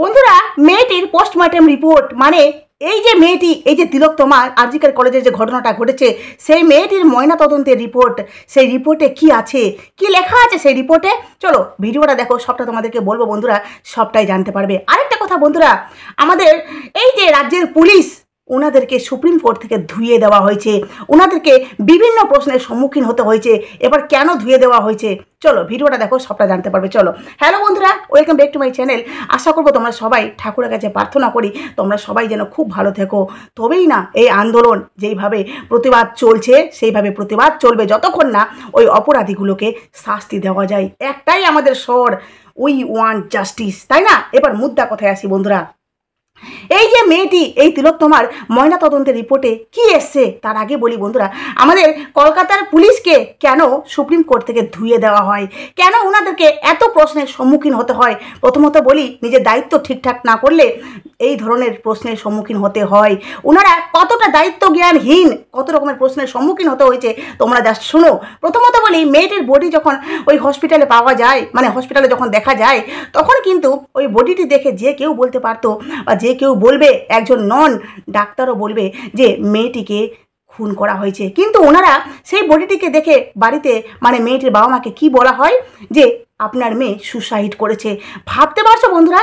বন্ধুরা মেয়েটির postmortem report মানে এই যে মেয়েটি এই যে তিলক তোমার আরজিকার কলেজের যে ঘটনাটা ঘটেছে সেই মেয়েটির ময়না তদন্তের রিপোর্ট সেই রিপোর্টে কি আছে কি লেখা আছে সেই রিপোর্টে চলো ভিডিওটা দেখো সবটা তোমাদেরকে বলবো বন্ধুরা সবটাই জানতে পারবে আরেকটা কথা বন্ধুরা আমাদের এই যে রাজ্যের পুলিশ ওনাদেরকে সুপ্রিম কোর্ট থেকে ধুয়ে দেওয়া হয়েছে ওনাদেরকে বিভিন্ন প্রশ্নের সম্মুখীন হতে হয়েছে এবার কেন ধুয়ে দেওয়া হয়েছে চলো ভিডিওটা দেখো সবটা জানতে পারবে চলো হ্যালো বন্ধুরা welcome back to my channel আশা করবো তোমরা সবাই ঠাকুরের কাছে প্রার্থনা করি তোমরা সবাই যেন খুব ভালো থেকো তবেই না এই আন্দোলন যেইভাবে প্রতিবাদ চলছে সেইভাবে প্রতিবাদ চলবে যতক্ষণ না ওই অপরাধীগুলোকে শাস্তি দেওয়া যায় একটাই আমাদের স্বর উই ওয়ান্ট জাস্টিস তাই না এবার মুদ্রা কথায় আসি বন্ধুরা এই যে মেয়েটি এই তিলোত্তমার তোমার ময়না তদন্তের রিপোর্টে কি এসছে তার আগে বলি বন্ধুরা আমাদের কলকাতার পুলিশকে কেন সুপ্রিম কোর্ট থেকে ধুয়ে দেওয়া হয় কেন ওনাদেরকে এত প্রশ্নের সম্মুখীন হতে হয় প্রথমত বলি নিজের দায়িত্ব ঠিকঠাক না করলে এই ধরনের প্রশ্নের সম্মুখীন হতে হয় ওনারা কতটা দায়িত্ব জ্ঞানহীন কত রকমের প্রশ্নের সম্মুখীন হতে হয়েছে তোমরা জাস্ট শুনো প্রথমত বলি মেয়েটির বডি যখন ওই হসপিটালে পাওয়া যায় মানে হসপিটালে যখন দেখা যায় তখন কিন্তু ওই বডিটি দেখে যে কেউ বলতে পারতো বা যে কেউ বলবে একজন নন ডাক্তারও বলবে যে মেয়েটিকে খুন করা হয়েছে কিন্তু ওনারা সেই বডিটিকে দেখে বাড়িতে মানে মেয়েটির বাবা মাকে কী বলা হয় যে আপনার মেয়ে সুসাইড করেছে ভাবতে পারছো বন্ধুরা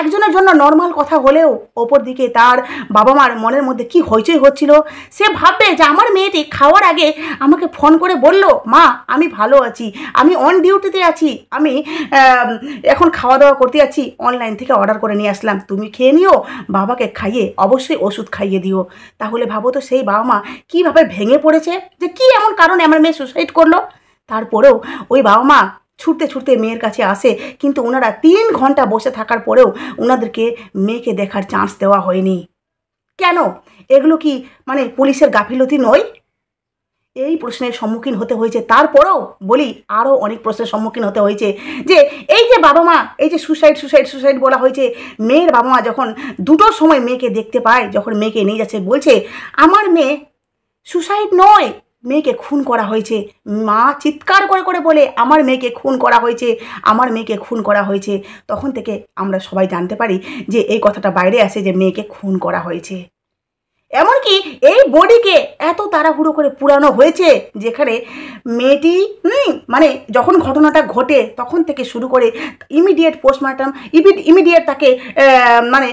একজনের জন্য নর্মাল কথা হলেও ওপর দিকে তার বাবা মার মনের মধ্যে কি হইচই হচ্ছিল সে ভাববে যে আমার মেয়েটি খাওয়ার আগে আমাকে ফোন করে বলল মা আমি ভালো আছি আমি অন ডিউটিতে আছি আমি এখন খাওয়া দাওয়া করতে আছি অনলাইন থেকে অর্ডার করে নিয়ে আসলাম তুমি খেয়ে নিও বাবাকে খাইয়ে অবশ্যই ওষুধ খাইয়ে দিও তাহলে ভাবো তো সেই বাবা মা কীভাবে ভেঙে পড়েছে যে কি এমন কারণে আমার মেয়ে সুসাইড করলো তারপরেও ওই বাবা মা ছুটতে ছুটতে মেয়ের কাছে আসে কিন্তু ওনারা তিন ঘন্টা বসে থাকার পরেও ওনাদেরকে মেয়েকে দেখার চান্স দেওয়া হয়নি কেন এগুলো কি মানে পুলিশের গাফিলতি নয় এই প্রশ্নের সম্মুখীন হতে হয়েছে তারপরেও বলি আরও অনেক প্রশ্নের সম্মুখীন হতে হয়েছে যে এই যে বাবা মা এই যে সুসাইড সুসাইড সুসাইড বলা হয়েছে মেয়ের বাবা মা যখন দুটোর সময় মেয়েকে দেখতে পায় যখন মেয়েকে নিয়ে যাচ্ছে বলছে আমার মেয়ে সুসাইড নয় মেয়েকে খুন করা হয়েছে মা চিৎকার করে করে বলে আমার মেয়েকে খুন করা হয়েছে আমার মেয়েকে খুন করা হয়েছে তখন থেকে আমরা সবাই জানতে পারি যে এই কথাটা বাইরে আসে যে মেয়েকে খুন করা হয়েছে এমনকি এই বডিকে এত তাড়াহুড়ো করে পুরানো হয়েছে যেখানে মেয়েটি মানে যখন ঘটনাটা ঘটে তখন থেকে শুরু করে ইমিডিয়েট পোস্টমার্টম ইমিডিয়েট তাকে মানে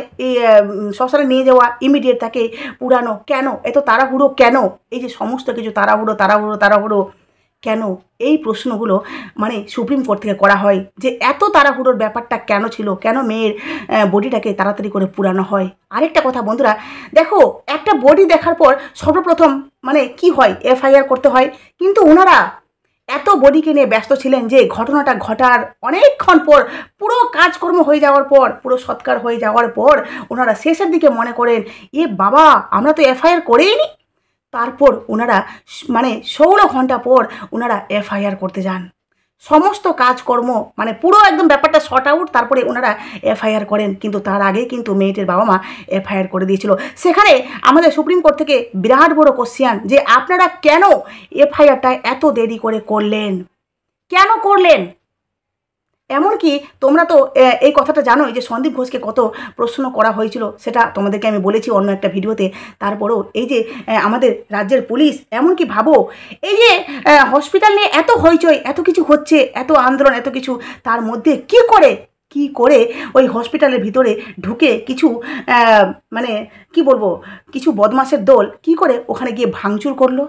শ্মশানে নিয়ে যাওয়া ইমিডিয়েট তাকে পুরানো কেন এত তাড়াহুড়ো কেন এই যে সমস্ত কিছু তাড়াহুড়ো তাড়াহুড়ো তাড়াহুড়ো কেন এই প্রশ্নগুলো মানে সুপ্রিম কোর্ট থেকে করা হয় যে এত তাড়াহুড়োর ব্যাপারটা কেন ছিল কেন মেয়ের বডিটাকে তাড়াতাড়ি করে পুরানো হয় আরেকটা কথা বন্ধুরা দেখো একটা বডি দেখার পর সর্বপ্রথম মানে কি হয় এফআইআর করতে হয় কিন্তু ওনারা এত বডিকে নিয়ে ব্যস্ত ছিলেন যে ঘটনাটা ঘটার অনেকক্ষণ পর পুরো কাজকর্ম হয়ে যাওয়ার পর পুরো সৎকার হয়ে যাওয়ার পর ওনারা শেষের দিকে মনে করেন এ বাবা আমরা তো এফআইআর করেই নি তারপর ওনারা মানে ষোলো ঘন্টা পর ওনারা এফআইআর করতে যান সমস্ত কাজকর্ম মানে পুরো একদম ব্যাপারটা শর্ট আউট তারপরে ওনারা এফআইআর করেন কিন্তু তার আগে কিন্তু মেয়েটির বাবা মা এফআইআর করে দিয়েছিল সেখানে আমাদের সুপ্রিম কোর্ট থেকে বিরাট বড় কোশ্চিয়ান যে আপনারা কেন এফআইআরটা এত দেরি করে করলেন কেন করলেন এমনকি তোমরা তো এই কথাটা জানোই যে সন্দীপ ঘোষকে কত প্রশ্ন করা হয়েছিল সেটা তোমাদেরকে আমি বলেছি অন্য একটা ভিডিওতে তারপরেও এই যে আমাদের রাজ্যের পুলিশ এমনকি ভাবো এই যে হসপিটাল নিয়ে এত হইচই এত কিছু হচ্ছে এত আন্দোলন এত কিছু তার মধ্যে কি করে কি করে ওই হসপিটালের ভিতরে ঢুকে কিছু মানে কি বলবো কিছু বদমাসের দল কি করে ওখানে গিয়ে ভাঙচুর করলো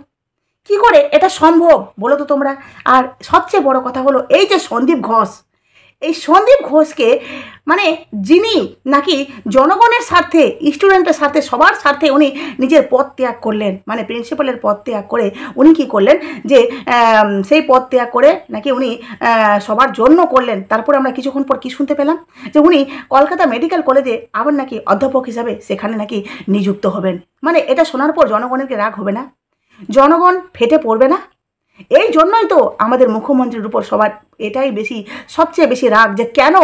কি করে এটা সম্ভব বলো তো তোমরা আর সবচেয়ে বড় কথা হলো এই যে সন্দীপ ঘোষ এই সন্দীপ ঘোষকে মানে যিনি নাকি জনগণের স্বার্থে স্টুডেন্টের স্বার্থে সবার স্বার্থে উনি নিজের পদ ত্যাগ করলেন মানে প্রিন্সিপালের পদ ত্যাগ করে উনি কি করলেন যে সেই পদ ত্যাগ করে নাকি উনি সবার জন্য করলেন তারপরে আমরা কিছুক্ষণ পর কি শুনতে পেলাম যে উনি কলকাতা মেডিকেল কলেজে আবার নাকি অধ্যাপক হিসাবে সেখানে নাকি নিযুক্ত হবেন মানে এটা শোনার পর জনগণের রাগ হবে না জনগণ ফেটে পড়বে না এই জন্যই তো আমাদের মুখ্যমন্ত্রীর উপর সবার এটাই বেশি সবচেয়ে বেশি রাগ যে কেন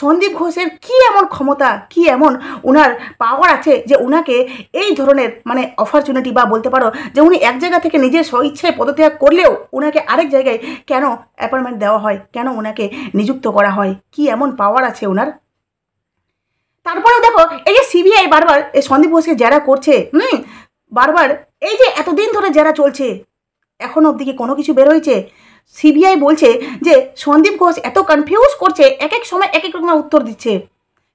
সন্দীপ ঘোষের কি এমন ক্ষমতা কি এমন উনার পাওয়ার আছে যে উনাকে এই ধরনের মানে অপরচুনিটি বা বলতে পারো যে উনি এক জায়গা থেকে নিজের স্বইচ্ছায় পদত্যাগ করলেও উনাকে আরেক জায়গায় কেন অ্যাপয়েন্টমেন্ট দেওয়া হয় কেন উনাকে নিযুক্ত করা হয় কি এমন পাওয়ার আছে ওনার তারপরেও দেখো এই যে সিবিআই বারবার এই সন্দীপ ঘোষকে যারা করছে হুম বারবার এই যে এতদিন ধরে যারা চলছে এখন অবধি কি কোনো কিছু বেরোয়ছে সিবিআই বলছে যে সন্দীপ ঘোষ এত কনফিউজ করছে এক এক সময় এক এক রকমের উত্তর দিচ্ছে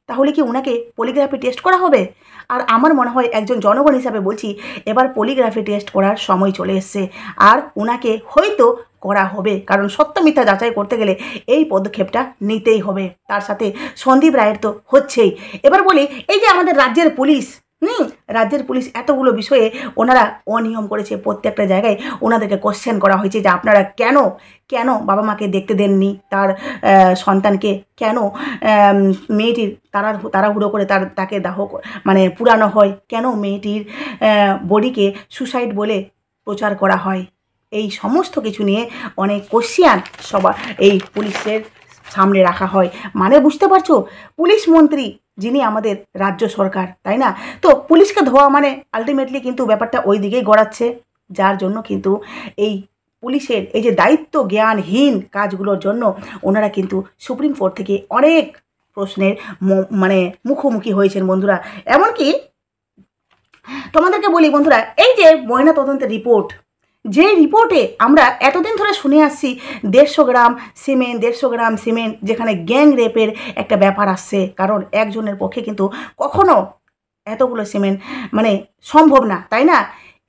তাহলে কি ওনাকে পলিগ্রাফি টেস্ট করা হবে আর আমার মনে হয় একজন জনগণ হিসাবে বলছি এবার পলিগ্রাফি টেস্ট করার সময় চলে এসছে আর ওনাকে হয়তো করা হবে কারণ সত্য মিথ্যা যাচাই করতে গেলে এই পদক্ষেপটা নিতেই হবে তার সাথে সন্দীপ রায়ের তো হচ্ছেই এবার বলি এই যে আমাদের রাজ্যের পুলিশ হুম রাজ্যের পুলিশ এতগুলো বিষয়ে ওনারা অনিয়ম করেছে প্রত্যেকটা জায়গায় ওনাদেরকে কোশ্চেন করা হয়েছে যে আপনারা কেন কেন বাবা মাকে দেখতে দেননি তার সন্তানকে কেন মেয়েটির তারা তাড়াহুড়ো করে তার তাকে দাহ মানে পুরানো হয় কেন মেয়েটির বডিকে সুসাইড বলে প্রচার করা হয় এই সমস্ত কিছু নিয়ে অনেক কোশ্চিয়ান সবার এই পুলিশের সামনে রাখা হয় মানে বুঝতে পারছো পুলিশ মন্ত্রী যিনি আমাদের রাজ্য সরকার তাই না তো পুলিশকে ধোয়া মানে আলটিমেটলি কিন্তু ব্যাপারটা ওই দিকেই গড়াচ্ছে যার জন্য কিন্তু এই পুলিশের এই যে দায়িত্ব জ্ঞানহীন কাজগুলোর জন্য ওনারা কিন্তু সুপ্রিম কোর্ট থেকে অনেক প্রশ্নের মানে মুখোমুখি হয়েছেন বন্ধুরা এমনকি তোমাদেরকে বলি বন্ধুরা এই যে ময়না তদন্তের রিপোর্ট যে রিপোর্টে আমরা এতদিন ধরে শুনে আসছি দেড়শো গ্রাম সিমেন্ট দেড়শো গ্রাম সিমেন্ট যেখানে গ্যাং রেপের একটা ব্যাপার আসছে কারণ একজনের পক্ষে কিন্তু কখনো এতগুলো সিমেন্ট মানে সম্ভব না তাই না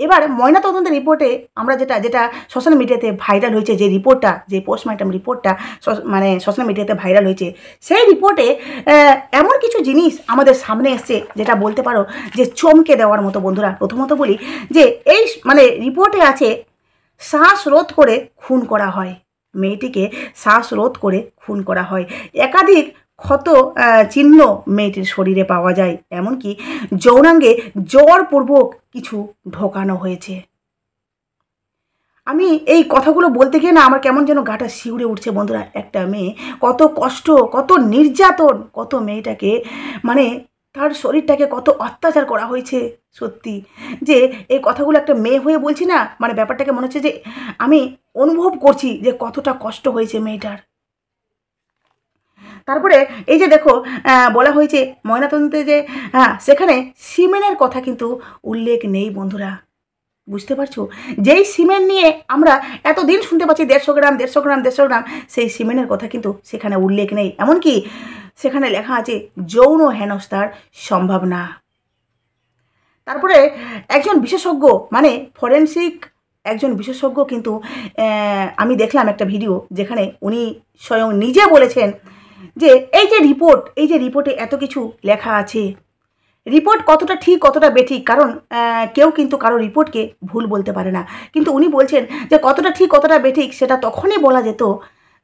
এবার ময়নাতদন্তের রিপোর্টে আমরা যেটা যেটা সোশ্যাল মিডিয়াতে ভাইরাল হয়েছে যে রিপোর্টটা যে পোস্টমর্টম রিপোর্টটা মানে সোশ্যাল মিডিয়াতে ভাইরাল হয়েছে সেই রিপোর্টে এমন কিছু জিনিস আমাদের সামনে এসছে যেটা বলতে পারো যে চমকে দেওয়ার মতো বন্ধুরা প্রথমত বলি যে এই মানে রিপোর্টে আছে শ্বাস রোধ করে খুন করা হয় মেয়েটিকে শ্বাস রোধ করে খুন করা হয় একাধিক ক্ষত চিহ্ন মেয়েটির শরীরে পাওয়া যায় এমনকি যৌনাঙ্গে জোরপূর্বক কিছু ঢোকানো হয়েছে আমি এই কথাগুলো বলতে গিয়ে না আমার কেমন যেন গাটা শিউরে উঠছে বন্ধুরা একটা মেয়ে কত কষ্ট কত নির্যাতন কত মেয়েটাকে মানে তার শরীরটাকে কত অত্যাচার করা হয়েছে সত্যি যে এই কথাগুলো একটা মেয়ে হয়ে বলছি না মানে ব্যাপারটাকে মনে হচ্ছে যে আমি অনুভব করছি যে কতটা কষ্ট হয়েছে মেয়েটার তারপরে এই যে দেখো বলা হয়েছে ময়নাতদন্তে যে হ্যাঁ সেখানে সিমেনের কথা কিন্তু উল্লেখ নেই বন্ধুরা বুঝতে পারছো যেই সিমেন্ট নিয়ে আমরা এতদিন শুনতে পাচ্ছি দেড়শো গ্রাম দেড়শো গ্রাম দেড়শো গ্রাম সেই সিমেন্টের কথা কিন্তু সেখানে উল্লেখ নেই এমনকি সেখানে লেখা আছে যৌন হেনস্থার সম্ভাবনা তারপরে একজন বিশেষজ্ঞ মানে ফরেন্সিক একজন বিশেষজ্ঞ কিন্তু আমি দেখলাম একটা ভিডিও যেখানে উনি স্বয়ং নিজে বলেছেন যে এই যে রিপোর্ট এই যে রিপোর্টে এত কিছু লেখা আছে রিপোর্ট কতটা ঠিক কতটা বেঠিক কারণ কেউ কিন্তু কারো রিপোর্টকে ভুল বলতে পারে না কিন্তু উনি বলছেন যে কতটা ঠিক কতটা বেঠিক সেটা তখনই বলা যেত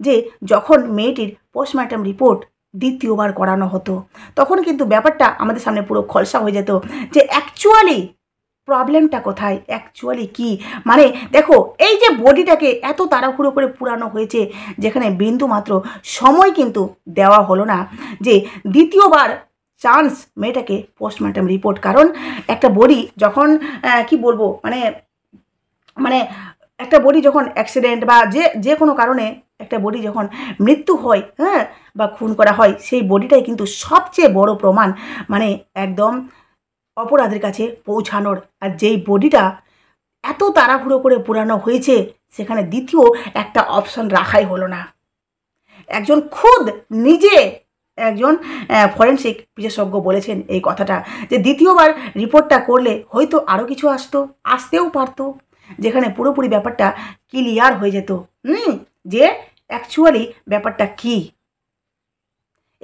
যে যখন মেয়েটির পোস্টমর্টম রিপোর্ট দ্বিতীয়বার করানো হতো তখন কিন্তু ব্যাপারটা আমাদের সামনে পুরো খলসা হয়ে যেত যে অ্যাকচুয়ালি প্রবলেমটা কোথায় অ্যাকচুয়ালি কি মানে দেখো এই যে বডিটাকে এত তাড়াহুড়ো করে পুরানো হয়েছে যেখানে বিন্দু মাত্র সময় কিন্তু দেওয়া হলো না যে দ্বিতীয়বার চান্স মেয়েটাকে পোস্টমর্টম রিপোর্ট কারণ একটা বডি যখন কি বলবো মানে মানে একটা বডি যখন অ্যাক্সিডেন্ট বা যে যে কোনো কারণে একটা বডি যখন মৃত্যু হয় হ্যাঁ বা খুন করা হয় সেই বডিটাই কিন্তু সবচেয়ে বড় প্রমাণ মানে একদম অপরাধের কাছে পৌঁছানোর আর যেই বডিটা এত তাড়াহুড়ো করে পুরানো হয়েছে সেখানে দ্বিতীয় একটা অপশন রাখাই হলো না একজন খুদ নিজে একজন ফরেন্সিক বিশেষজ্ঞ বলেছেন এই কথাটা যে দ্বিতীয়বার রিপোর্টটা করলে হয়তো আরও কিছু আসতো আসতেও পারতো যেখানে পুরোপুরি ব্যাপারটা ক্লিয়ার হয়ে যেত হুম যে অ্যাকচুয়ালি ব্যাপারটা কী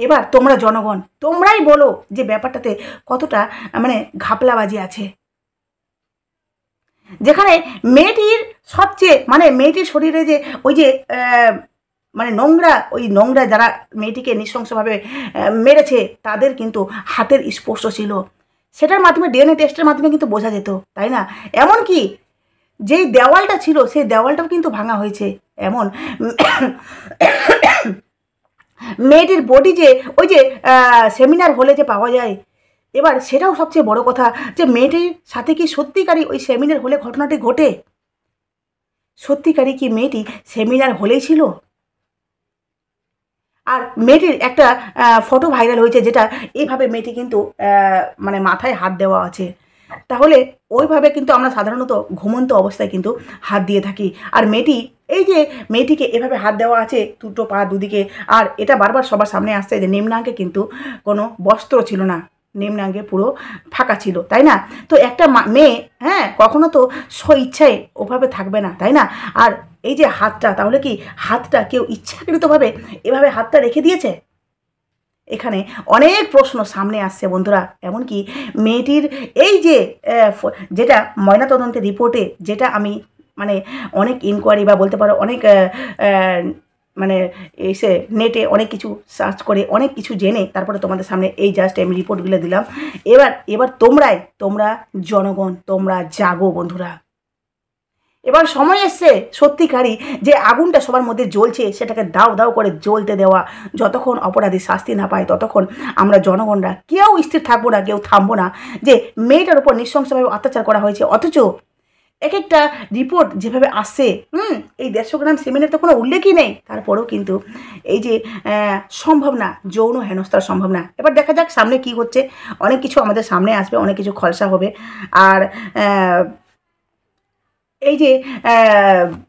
এবার তোমরা জনগণ তোমরাই বলো যে ব্যাপারটাতে কতটা মানে ঘাপলাবাজি আছে যেখানে মেয়েটির সবচেয়ে মানে মেয়েটির শরীরে যে ওই যে মানে নোংরা ওই নোংরা যারা মেয়েটিকে নৃশংসভাবে মেরেছে তাদের কিন্তু হাতের স্পর্শ ছিল সেটার মাধ্যমে ডিএনএ টেস্টের মাধ্যমে কিন্তু বোঝা যেত তাই না এমন কি যেই দেওয়ালটা ছিল সেই দেওয়ালটাও কিন্তু ভাঙা হয়েছে এমন মেয়েটির বডি যে ওই যে সেমিনার হলে যে পাওয়া যায় এবার সেটাও সবচেয়ে বড় কথা যে মেয়েটির সাথে কি সত্যিকারই ওই সেমিনার হলে ঘটনাটি ঘটে সত্যিকারই কি মেয়েটি সেমিনার হলেই ছিল আর মেয়েটির একটা ফটো ভাইরাল হয়েছে যেটা এইভাবে মেয়েটি কিন্তু মানে মাথায় হাত দেওয়া আছে তাহলে ওইভাবে কিন্তু আমরা সাধারণত ঘুমন্ত অবস্থায় কিন্তু হাত দিয়ে থাকি আর মেয়েটি এই যে মেয়েটিকে এভাবে হাত দেওয়া আছে দুটো পা দুদিকে আর এটা বারবার সবার সামনে আসছে যে নিম্নাঙ্গে কিন্তু কোনো বস্ত্র ছিল না নিম্নাঙ্গে পুরো ফাঁকা ছিল তাই না তো একটা মেয়ে হ্যাঁ কখনো তো স্ব ইচ্ছায় ওভাবে থাকবে না তাই না আর এই যে হাতটা তাহলে কি হাতটা কেউ ইচ্ছাকৃতভাবে এভাবে হাতটা রেখে দিয়েছে এখানে অনেক প্রশ্ন সামনে আসছে বন্ধুরা এমনকি মেয়েটির এই যে যেটা ময়নাতদন্তের রিপোর্টে যেটা আমি মানে অনেক ইনকোয়ারি বা বলতে পারো অনেক মানে এসে নেটে অনেক কিছু সার্চ করে অনেক কিছু জেনে তারপরে তোমাদের সামনে এই জাস্ট আমি রিপোর্টগুলো দিলাম এবার এবার তোমরাই তোমরা জনগণ তোমরা জাগো বন্ধুরা এবার সময় এসছে সত্যিকারই যে আগুনটা সবার মধ্যে জ্বলছে সেটাকে দাও দাও করে জ্বলতে দেওয়া যতক্ষণ অপরাধী শাস্তি না পায় ততক্ষণ আমরা জনগণরা কেউ স্থির থাকবো না কেউ থামবো না যে মেয়েটার উপর নৃশংসভাবে অত্যাচার করা হয়েছে অথচ এক একটা রিপোর্ট যেভাবে আসে হুম এই দেড়শো গ্রাম সিমেন্টের তো কোনো উল্লেখই নেই তারপরেও কিন্তু এই যে সম্ভব না যৌন হেনস্থার সম্ভব না এবার দেখা যাক সামনে কি হচ্ছে অনেক কিছু আমাদের সামনে আসবে অনেক কিছু খলসা হবে আর এই যে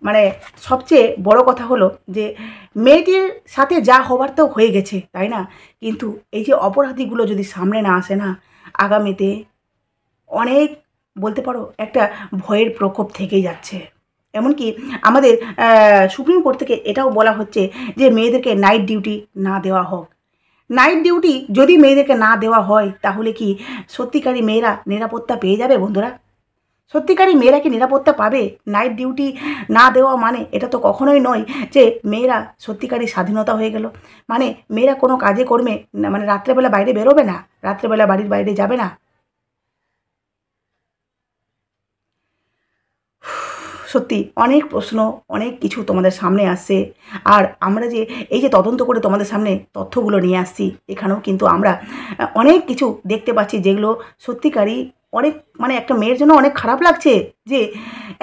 মানে সবচেয়ে বড় কথা হলো যে মেয়েটির সাথে যা হবার তো হয়ে গেছে তাই না কিন্তু এই যে অপরাধীগুলো যদি সামনে না আসে না আগামীতে অনেক বলতে পারো একটা ভয়ের প্রকোপ থেকেই যাচ্ছে এমনকি আমাদের সুপ্রিম কোর্ট থেকে এটাও বলা হচ্ছে যে মেয়েদেরকে নাইট ডিউটি না দেওয়া হোক নাইট ডিউটি যদি মেয়েদেরকে না দেওয়া হয় তাহলে কি সত্যিকারী মেয়েরা নিরাপত্তা পেয়ে যাবে বন্ধুরা সত্যিকারই মেয়েরা কি নিরাপত্তা পাবে নাইট ডিউটি না দেওয়া মানে এটা তো কখনোই নয় যে মেয়েরা সত্যিকারই স্বাধীনতা হয়ে গেল মানে মেয়েরা কোনো কাজে কর্মে মানে রাত্রেবেলা বাইরে বেরোবে না রাত্রেবেলা বাড়ির বাইরে যাবে না সত্যি অনেক প্রশ্ন অনেক কিছু তোমাদের সামনে আসছে আর আমরা যে এই যে তদন্ত করে তোমাদের সামনে তথ্যগুলো নিয়ে আসছি এখানেও কিন্তু আমরা অনেক কিছু দেখতে পাচ্ছি যেগুলো সত্যিকারই অনেক মানে একটা মেয়ের জন্য অনেক খারাপ লাগছে যে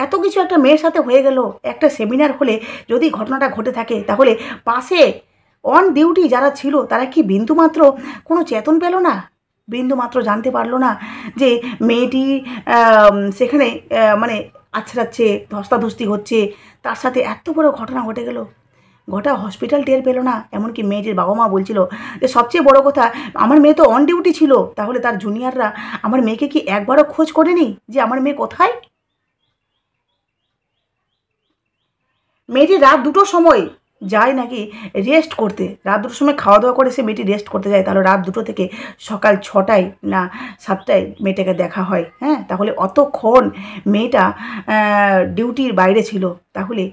এত কিছু একটা মেয়ের সাথে হয়ে গেল একটা সেমিনার হলে যদি ঘটনাটা ঘটে থাকে তাহলে পাশে অন ডিউটি যারা ছিল তারা কি বিন্দুমাত্র কোনো চেতন পেল না বিন্দুমাত্র জানতে পারলো না যে মেয়েটি সেখানে মানে আছড়াচ্ছে ধস্তাধস্তি হচ্ছে তার সাথে এত বড় ঘটনা ঘটে গেল গোটা হসপিটাল টের পেলো না এমনকি মেয়েটির বাবা মা বলছিল যে সবচেয়ে বড় কথা আমার মেয়ে তো অন ডিউটি ছিল তাহলে তার জুনিয়ররা আমার মেয়েকে কি একবারও খোঁজ করেনি যে আমার মেয়ে কোথায় মেয়েটি রাত দুটোর সময় যায় নাকি রেস্ট করতে রাত দুটোর সময় খাওয়া দাওয়া করে সে মেয়েটি রেস্ট করতে যায় তাহলে রাত দুটো থেকে সকাল ছটায় না সাতটায় মেয়েটাকে দেখা হয় হ্যাঁ তাহলে অতক্ষণ মেয়েটা ডিউটির বাইরে ছিল তাহলে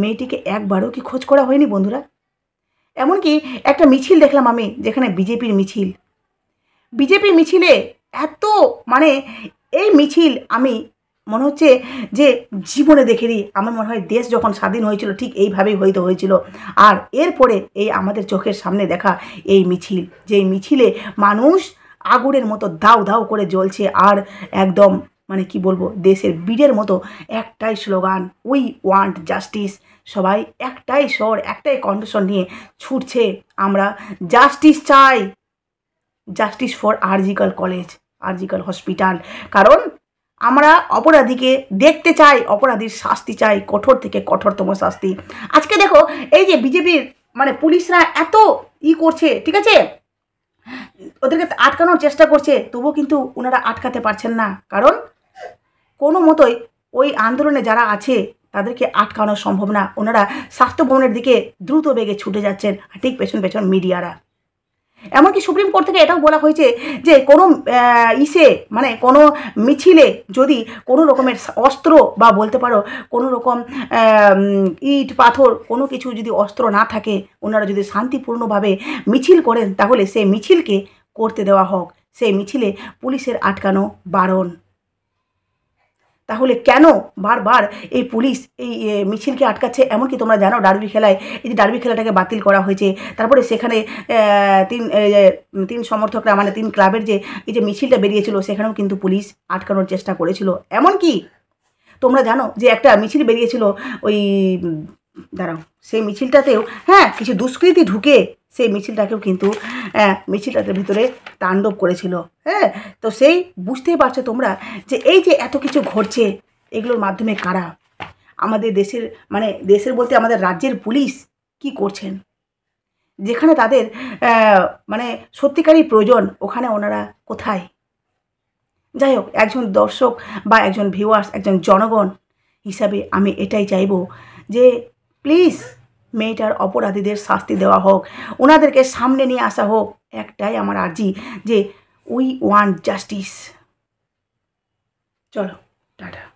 মেয়েটিকে একবারও কি খোঁজ করা হয়নি বন্ধুরা এমনকি একটা মিছিল দেখলাম আমি যেখানে বিজেপির মিছিল বিজেপি মিছিলে এত মানে এই মিছিল আমি মনে হচ্ছে যে জীবনে দেখেনি আমার মনে হয় দেশ যখন স্বাধীন হয়েছিল ঠিক এইভাবেই হয়তো হয়েছিল আর এরপরে এই আমাদের চোখের সামনে দেখা এই মিছিল যেই মিছিলে মানুষ আগুনের মতো দাউ দাও করে জ্বলছে আর একদম মানে কি বলবো দেশের বীরের মতো একটাই স্লোগান উই ওয়ান্ট জাস্টিস সবাই একটাই স্বর একটাই কণ্ঠস্বর নিয়ে ছুটছে আমরা জাস্টিস চাই justice for RG Kar college RG Kar hospital কারণ আমরা অপরাধীকে দেখতে চাই অপরাধীর শাস্তি চাই কঠোর থেকে কঠোরতম শাস্তি আজকে দেখো এই যে বিজেপির মানে পুলিশরা এত ই করছে ঠিক আছে ওদেরকে আটকানোর চেষ্টা করছে তবুও কিন্তু ওনারা আটকাতে পারছেন না কারণ কোনো মতোই ওই আন্দোলনে যারা আছে তাদেরকে আটকানো সম্ভব না ওনারা স্বাস্থ্য ভবনের দিকে দ্রুত বেগে ছুটে যাচ্ছেন ঠিক পেছন পেছন মিডিয়ারা এমনকি সুপ্রিম কোর্ট থেকে এটাও বলা হয়েছে যে কোনো ইসে মানে কোনো মিছিলে যদি কোনো রকমের অস্ত্র বা বলতে পারো কোনো রকম ইট পাথর কোনো কিছু যদি অস্ত্র না থাকে ওনারা যদি শান্তিপূর্ণভাবে মিছিল করেন তাহলে সে মিছিলকে করতে দেওয়া হোক সেই মিছিলে পুলিশের আটকানো বারণ তাহলে কেন বারবার এই পুলিশ এই মিছিলকে আটকাচ্ছে এমনকি তোমরা জানো ডার্বি খেলায় এই যে ডার্বি খেলাটাকে বাতিল করা হয়েছে তারপরে সেখানে তিন তিন সমর্থকরা মানে তিন ক্লাবের যে এই যে মিছিলটা বেরিয়েছিল সেখানেও কিন্তু পুলিশ আটকানোর চেষ্টা করেছিল এমনকি তোমরা জানো যে একটা মিছিল বেরিয়েছিল ওই দাঁড়াও সেই মিছিলটাতেও হ্যাঁ কিছু দুষ্কৃতি ঢুকে সেই মিছিলটাকেও কিন্তু মিছিলটাতে ভিতরে তাণ্ডব করেছিল হ্যাঁ তো সেই বুঝতেই পারছো তোমরা যে এই যে এত কিছু ঘটছে এগুলোর মাধ্যমে কারা আমাদের দেশের মানে দেশের বলতে আমাদের রাজ্যের পুলিশ কি করছেন যেখানে তাদের মানে সত্যিকারই প্রয়োজন ওখানে ওনারা কোথায় যাই হোক একজন দর্শক বা একজন ভিউয়ার্স একজন জনগণ হিসাবে আমি এটাই চাইব যে প্লিজ মেয়েটার অপরাধীদের শাস্তি দেওয়া হোক ওনাদেরকে সামনে নিয়ে আসা হোক একটাই আমার আর্জি যে উই ওয়ান্ট জাস্টিস চলো টাটা